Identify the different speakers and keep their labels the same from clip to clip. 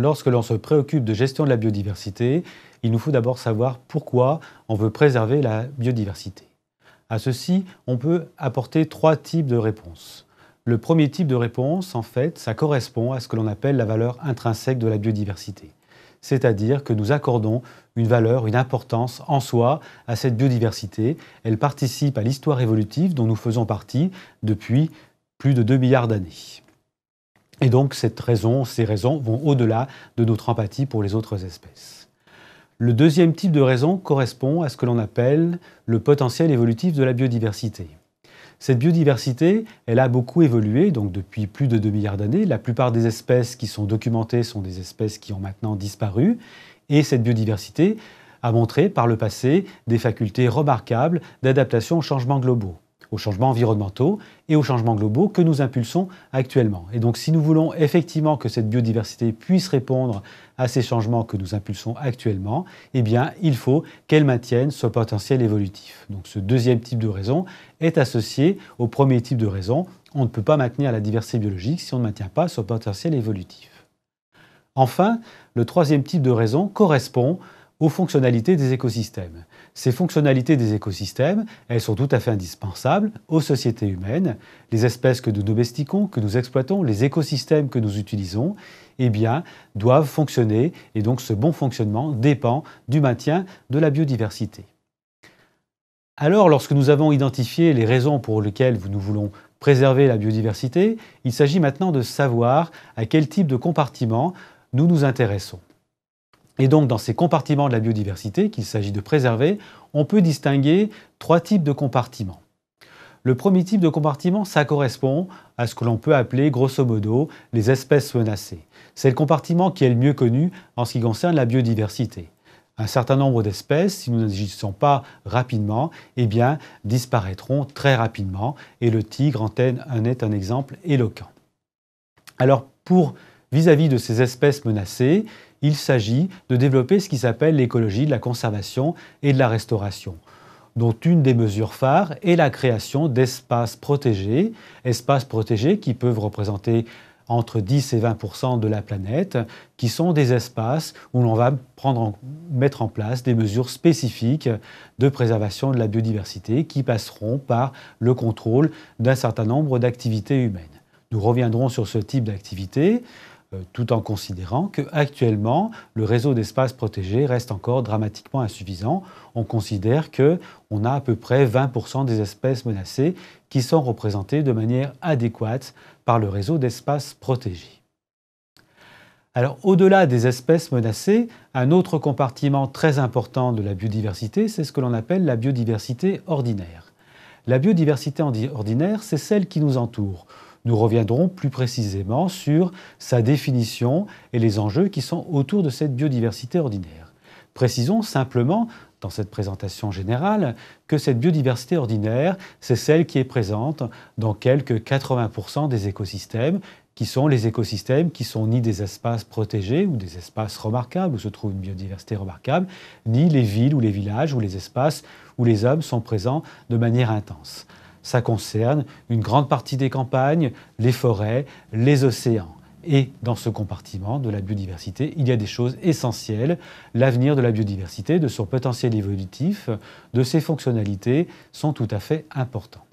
Speaker 1: lorsque l'on se préoccupe de gestion de la biodiversité, il nous faut d'abord savoir pourquoi on veut préserver la biodiversité. À ceci, on peut apporter trois types de réponses. Le premier type de réponse, en fait, ça correspond à ce que l'on appelle la valeur intrinsèque de la biodiversité. C'est-à-dire que nous accordons une valeur, une importance en soi à cette biodiversité. Elle participe à l'histoire évolutive dont nous faisons partie depuis plus de 2 milliards d'années. Et donc cette raison, ces raisons vont au-delà de notre empathie pour les autres espèces. Le deuxième type de raison correspond à ce que l'on appelle le potentiel évolutif de la biodiversité. Cette biodiversité, elle a beaucoup évolué, donc depuis plus de 2 milliards d'années. La plupart des espèces qui sont documentées sont des espèces qui ont maintenant disparu. Et cette biodiversité a montré par le passé des facultés remarquables d'adaptation aux changements globaux aux changements environnementaux et aux changements globaux que nous impulsons actuellement. Et donc si nous voulons effectivement que cette biodiversité puisse répondre à ces changements que nous impulsons actuellement, eh bien il faut qu'elle maintienne son potentiel évolutif. Donc ce deuxième type de raison est associé au premier type de raison. On ne peut pas maintenir la diversité biologique si on ne maintient pas son potentiel évolutif. Enfin, le troisième type de raison correspond aux fonctionnalités des écosystèmes. Ces fonctionnalités des écosystèmes, elles sont tout à fait indispensables aux sociétés humaines. Les espèces que nous domestiquons, que nous exploitons, les écosystèmes que nous utilisons, eh bien, doivent fonctionner et donc ce bon fonctionnement dépend du maintien de la biodiversité. Alors, lorsque nous avons identifié les raisons pour lesquelles nous voulons préserver la biodiversité, il s'agit maintenant de savoir à quel type de compartiment nous nous intéressons. Et donc, dans ces compartiments de la biodiversité qu'il s'agit de préserver, on peut distinguer trois types de compartiments. Le premier type de compartiment, ça correspond à ce que l'on peut appeler grosso modo les espèces menacées. C'est le compartiment qui est le mieux connu en ce qui concerne la biodiversité. Un certain nombre d'espèces, si nous n'agissons pas rapidement, eh bien, disparaîtront très rapidement. Et le tigre en est un exemple éloquent. Alors, pour vis-à-vis de ces espèces menacées, il s'agit de développer ce qui s'appelle l'écologie de la conservation et de la restauration dont une des mesures phares est la création d'espaces protégés, espaces protégés qui peuvent représenter entre 10 et 20 de la planète, qui sont des espaces où l'on va prendre mettre en place des mesures spécifiques de préservation de la biodiversité qui passeront par le contrôle d'un certain nombre d'activités humaines. Nous reviendrons sur ce type d'activité. Euh, tout en considérant qu'actuellement, le réseau d'espaces protégés reste encore dramatiquement insuffisant. On considère qu'on a à peu près 20% des espèces menacées qui sont représentées de manière adéquate par le réseau d'espaces protégés. Alors, au-delà des espèces menacées, un autre compartiment très important de la biodiversité, c'est ce que l'on appelle la biodiversité ordinaire. La biodiversité ordinaire, c'est celle qui nous entoure. Nous reviendrons plus précisément sur sa définition et les enjeux qui sont autour de cette biodiversité ordinaire. Précisons simplement dans cette présentation générale que cette biodiversité ordinaire, c'est celle qui est présente dans quelques 80% des écosystèmes, qui sont les écosystèmes qui sont ni des espaces protégés ou des espaces remarquables où se trouve une biodiversité remarquable, ni les villes ou les villages ou les espaces où les hommes sont présents de manière intense. Ça concerne une grande partie des campagnes, les forêts, les océans. Et dans ce compartiment de la biodiversité, il y a des choses essentielles, l'avenir de la biodiversité, de son potentiel évolutif, de ses fonctionnalités sont tout à fait importants.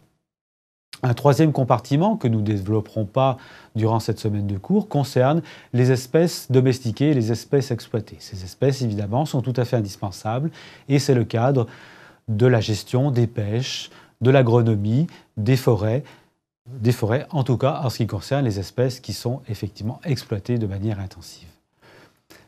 Speaker 1: Un troisième compartiment que nous ne développerons pas durant cette semaine de cours concerne les espèces domestiquées et les espèces exploitées. Ces espèces, évidemment, sont tout à fait indispensables et c'est le cadre de la gestion des pêches, de l'agronomie, des forêts, des forêts, en tout cas en ce qui concerne les espèces qui sont effectivement exploitées de manière intensive.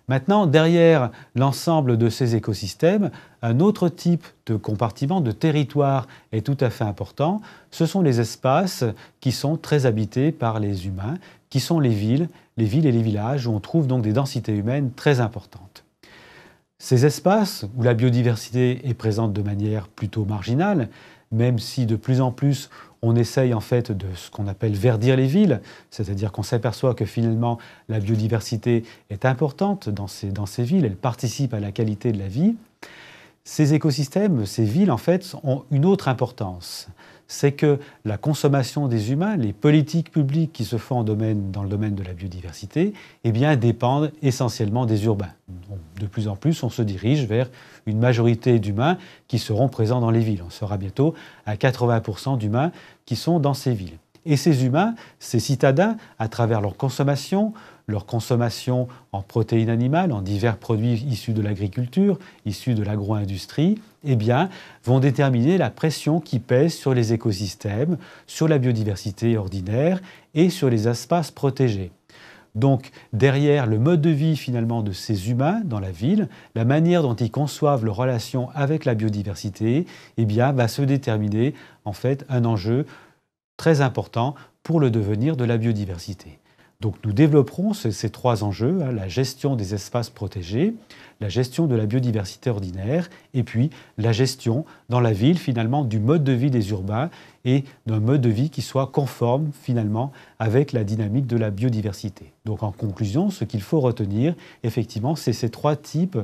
Speaker 1: Maintenant, derrière l'ensemble de ces écosystèmes, un autre type de compartiment, de territoire est tout à fait important. Ce sont les espaces qui sont très habités par les humains, qui sont les villes, les villes et les villages, où on trouve donc des densités humaines très importantes. Ces espaces, où la biodiversité est présente de manière plutôt marginale, même si de plus en plus on essaye en fait de ce qu'on appelle verdir les villes, c'est-à-dire qu'on s'aperçoit que finalement la biodiversité est importante dans ces, dans ces villes, elle participe à la qualité de la vie. Ces écosystèmes, ces villes en fait ont une autre importance c'est que la consommation des humains, les politiques publiques qui se font domaine, dans le domaine de la biodiversité, eh bien, dépendent essentiellement des urbains. de plus en plus, on se dirige vers une majorité d'humains qui seront présents dans les villes. On sera bientôt à 80% d'humains qui sont dans ces villes. Et ces humains, ces citadins, à travers leur consommation, leur consommation en protéines animales, en divers produits issus de l'agriculture, issus de l'agro-industrie, eh bien, vont déterminer la pression qui pèse sur les écosystèmes, sur la biodiversité ordinaire et sur les espaces protégés. Donc derrière le mode de vie finalement de ces humains dans la ville, la manière dont ils conçoivent leur relation avec la biodiversité, eh bien, va se déterminer en fait un enjeu très important pour le devenir de la biodiversité. Donc nous développerons ces, trois enjeux, hein, la gestion des espaces protégés, la gestion de la biodiversité ordinaire et puis la gestion dans la ville finalement du mode de vie des urbains et d'un mode de vie qui soit conforme finalement avec la dynamique de la biodiversité. Donc en conclusion, ce qu'il faut retenir effectivement, c'est ces trois types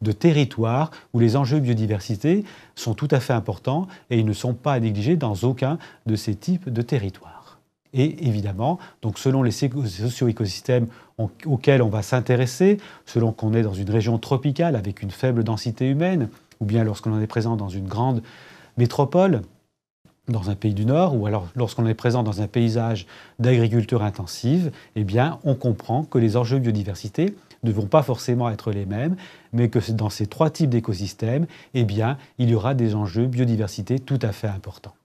Speaker 1: de territoires où les enjeux biodiversité sont tout à fait importants et ils ne sont pas à négliger dans aucun de ces types de territoires. Et évidemment, donc selon les socio-écosystèmes auxquels on va s'intéresser, selon qu'on est dans une région tropicale avec une faible densité humaine, ou bien lorsqu'on est présent dans une grande métropole, dans un pays du Nord, ou alors lorsqu'on est présent dans un paysage d'agriculture intensive, eh bien, on comprend que les enjeux de biodiversité ne vont pas forcément être les mêmes, mais que dans ces trois types d'écosystèmes, eh il y aura des enjeux biodiversité tout à fait importants.